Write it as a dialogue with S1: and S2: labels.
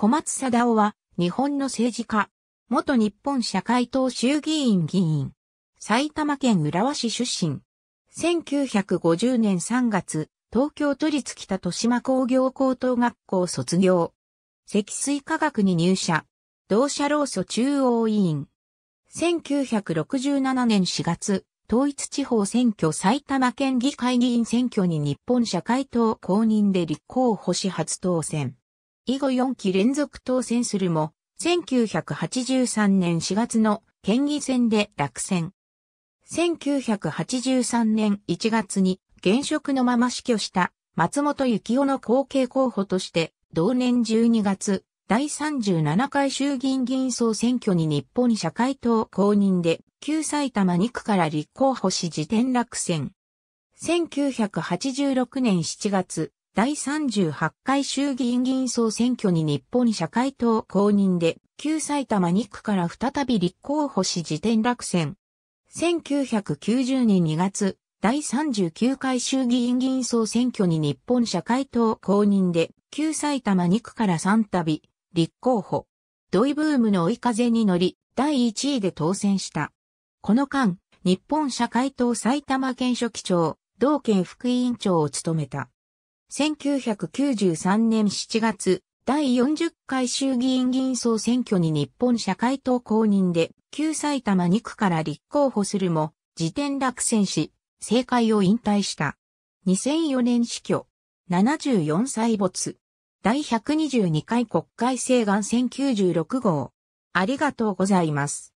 S1: 小
S2: 松貞夫は、日本の政治家、元日本社会党衆議院議員、埼玉県浦和市出身。1950年3月、東京都立北豊島工業高等学校卒業。積水化学に入社。同社労組中央委員。1967年4月、統一地方選挙埼玉県議会議員選挙に日本社会党公認で立候補し初当選。以後4期連続当選するも、1983年4月の県議選で落選。1983年1月に現職のまま死去した松本幸雄の後継候補として同年12月第37回衆議院議員総選挙に日本社会党公認で旧埼玉2区から立候補し辞典落選。1986年7月第38回衆議院議員総選挙に日本社会党公認で、旧埼玉2区から再び立候補し時点落選。1990年2月、第39回衆議院議員総選挙に日本社会党公認で、旧埼玉2区から3度、立候補。土井ブームの追い風に乗り、第1位で当選した。この間、日本社会党埼玉県書記長、同県副委員長を務めた。1993年7月、第40回衆議院議員総選挙に日本社会党公認で、旧埼玉2区から立候補するも、辞典落選し、政界を引退した。2004年死去。74歳没。第122回国会請願1096号。ありがとうございます。